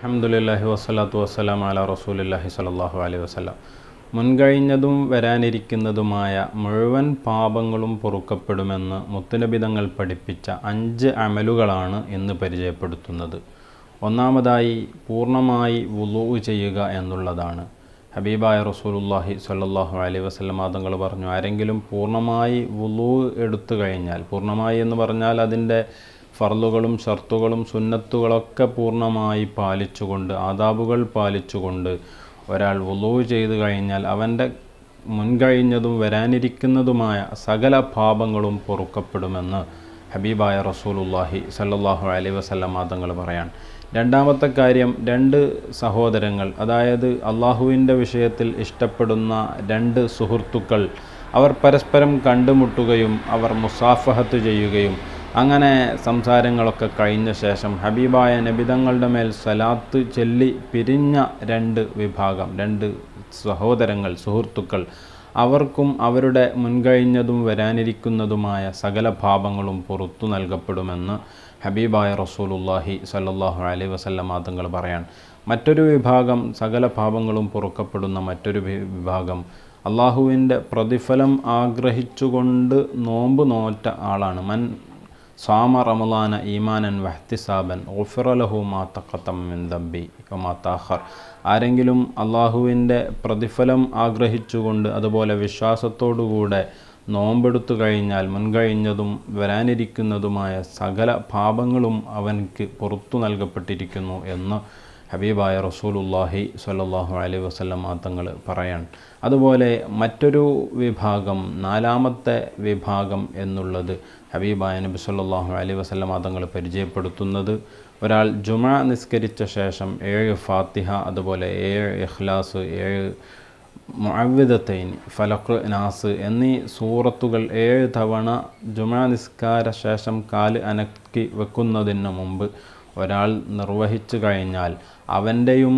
അഹമ്മദില്ലാഹി വസ്സലാത്തു വസ്സലാം അല റസൂലില്ലാഹി സലാഹു അലൈഹി വസ്ലാം മുൻകഴിഞ്ഞതും വരാനിരിക്കുന്നതുമായ മുഴുവൻ പാപങ്ങളും പൊറുക്കപ്പെടുമെന്ന് മുത്തുനബിതങ്ങൾ പഠിപ്പിച്ച അഞ്ച് അമലുകളാണ് ഇന്ന് പരിചയപ്പെടുത്തുന്നത് ഒന്നാമതായി പൂർണ്ണമായി വുളൂ ചെയ്യുക എന്നുള്ളതാണ് ഹബീബായ റസൂലുല്ലാഹി സല്ലാഹു അലൈഹി വസ്ലം തങ്ങൾ പറഞ്ഞു ആരെങ്കിലും പൂർണ്ണമായി വുളൂ എടുത്തു കഴിഞ്ഞാൽ പൂർണ്ണമായി എന്ന് പറഞ്ഞാൽ അതിൻ്റെ ഫർലുകളും ഷർത്തുകളും സുന്നത്തുകളൊക്കെ പൂർണ്ണമായി പാലിച്ചുകൊണ്ട് ആദാബുകൾ പാലിച്ചുകൊണ്ട് ഒരാൾ വുളൂ ചെയ്തു കഴിഞ്ഞാൽ അവൻ്റെ മുൻകഴിഞ്ഞതും വരാനിരിക്കുന്നതുമായ സകല പാപങ്ങളും പൊറുക്കപ്പെടുമെന്ന് ഹബീബായ റസൂലുല്ലാഹി സല്ലാഹു അലൈ വസല്ലം തങ്ങൾ പറയാൻ രണ്ടാമത്തെ കാര്യം രണ്ട് സഹോദരങ്ങൾ അതായത് അള്ളാഹുവിൻ്റെ വിഷയത്തിൽ ഇഷ്ടപ്പെടുന്ന രണ്ട് സുഹൃത്തുക്കൾ അവർ പരസ്പരം കണ്ടുമുട്ടുകയും അവർ മുസാഫഹത്ത് ചെയ്യുകയും അങ്ങനെ സംസാരങ്ങളൊക്കെ കഴിഞ്ഞ ശേഷം ഹബീബായ നബിതങ്ങളുടെ മേൽ സലാത്ത് ചൊല്ലി പിരിഞ്ഞ രണ്ട് വിഭാഗം രണ്ട് സഹോദരങ്ങൾ സുഹൃത്തുക്കൾ അവർക്കും അവരുടെ മുൻകഴിഞ്ഞതും വരാനിരിക്കുന്നതുമായ സകല പാപങ്ങളും പുറത്തു നൽകപ്പെടുമെന്ന് ഹബീബായ റസൂലുല്ലാഹി സല്ലാഹു അലൈ വസല്ലം തങ്ങൾ പറയാൻ മറ്റൊരു വിഭാഗം സകല പാപങ്ങളും പൊറുക്കപ്പെടുന്ന മറ്റൊരു വിഭാഗം അള്ളാഹുവിൻ്റെ പ്രതിഫലം ആഗ്രഹിച്ചുകൊണ്ട് നോമ്പ് നോറ്റ ആളാണ് മൻ സാമ റമലാന ഈമാനൻ വഹ്തിസാബൻ ഉഫിറലഹു മാ തക്കത്തം മിൻ ദബി ഒമാ താഹർ ആരെങ്കിലും അള്ളാഹുവിൻ്റെ പ്രതിഫലം ആഗ്രഹിച്ചുകൊണ്ട് അതുപോലെ വിശ്വാസത്തോടുകൂടെ നോമ്പെടുത്തു കഴിഞ്ഞാൽ മുൻകഴിഞ്ഞതും വരാനിരിക്കുന്നതുമായ സകല പാപങ്ങളും അവനക്ക് പുറത്തു നൽകപ്പെട്ടിരിക്കുന്നു എന്ന് ഹബീബായ റസൂലുല്ലാഹി സ്വല്ലല്ലാഹു അലൈഹി വസല്ലമ തങ്ങൾ പറയാൻ അതുപോലെ മറ്റൊരു വിഭാഗം നാലാമത്തെ വിഭാഗം എന്നുള്ളത് ഹബീബായ നബി സല്ലാഹു അലൈഹി വസല്ലമ തങ്ങൾ പരിചയപ്പെടുത്തുന്നത് ഒരാൾ ജുമ നിസ്കരിച്ച ശേഷം ഏഴ് ഫാത്തിഹ അതുപോലെ ഏഴ് ഇഖ്ലാസ് ഏഴ് മുഅവിദത്തൈൻ ഫലഖ് നാസ് എന്നീ സൂറത്തുകൾ ഏഴ് തവണ ജുമാ നിസ്കാര ശേഷം കാല് അനക്കി വെക്കുന്നതിന് മുമ്പ് ഒരാൾ നിർവഹിച്ചു കഴിഞ്ഞാൽ അവൻ്റെയും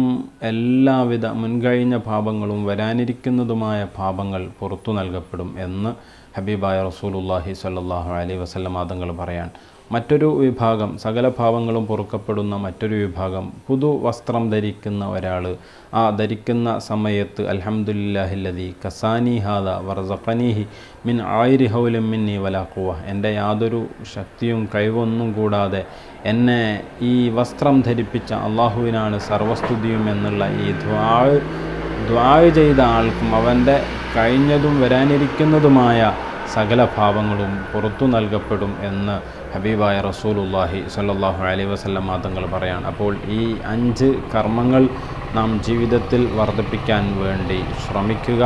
എല്ലാവിധ മുൻകഴിഞ്ഞ പാപങ്ങളും വരാനിരിക്കുന്നതുമായ പാപങ്ങൾ പുറത്തു നൽകപ്പെടും എന്ന് ഹബീബായ ഉള്ളാഹി സല്ലാഹു അലൈ വസല്ലം ആദങ്ങൾ പറയാൻ മറ്റൊരു വിഭാഗം സകല ഭാവങ്ങളും പൊറുക്കപ്പെടുന്ന മറ്റൊരു വിഭാഗം പുതു വസ്ത്രം ധരിക്കുന്ന ഒരാൾ ആ ധരിക്കുന്ന സമയത്ത് അലഹമുല്ലാഹില്ലതി കസാനി ഹാദ വർസഖനീഹി മിൻ ആയിരി ഹൗലും മിന്നി വലാക്കുവ എൻ്റെ യാതൊരു ശക്തിയും കഴിവൊന്നും കൂടാതെ എന്നെ ഈ വസ്ത്രം ധരിപ്പിച്ച അള്ളാഹുവിനാണ് സർവസ്തുതിയും എന്നുള്ള ഈ ദ്വാ ദ്വാ ചെയ്ത ആൾക്കും അവൻ്റെ കഴിഞ്ഞതും വരാനിരിക്കുന്നതുമായ സകല ഭാവങ്ങളും പുറത്തു നൽകപ്പെടും എന്ന് ഹബീബായ റസൂലുല്ലാഹി സല്ലാഹു അലൈ വസ്ലം മാതങ്ങൾ പറയാണ് അപ്പോൾ ഈ അഞ്ച് കർമ്മങ്ങൾ നാം ജീവിതത്തിൽ വർദ്ധിപ്പിക്കാൻ വേണ്ടി ശ്രമിക്കുക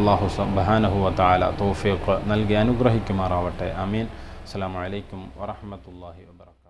അള്ളാഹു സുബാനഹുവ താല തോഫീഖ് നൽകി അനുഗ്രഹിക്കുമാറാവട്ടെ അമീൻ അസ്സാം വലൈക്കും വറഹമത്തല്ലാഹി വാ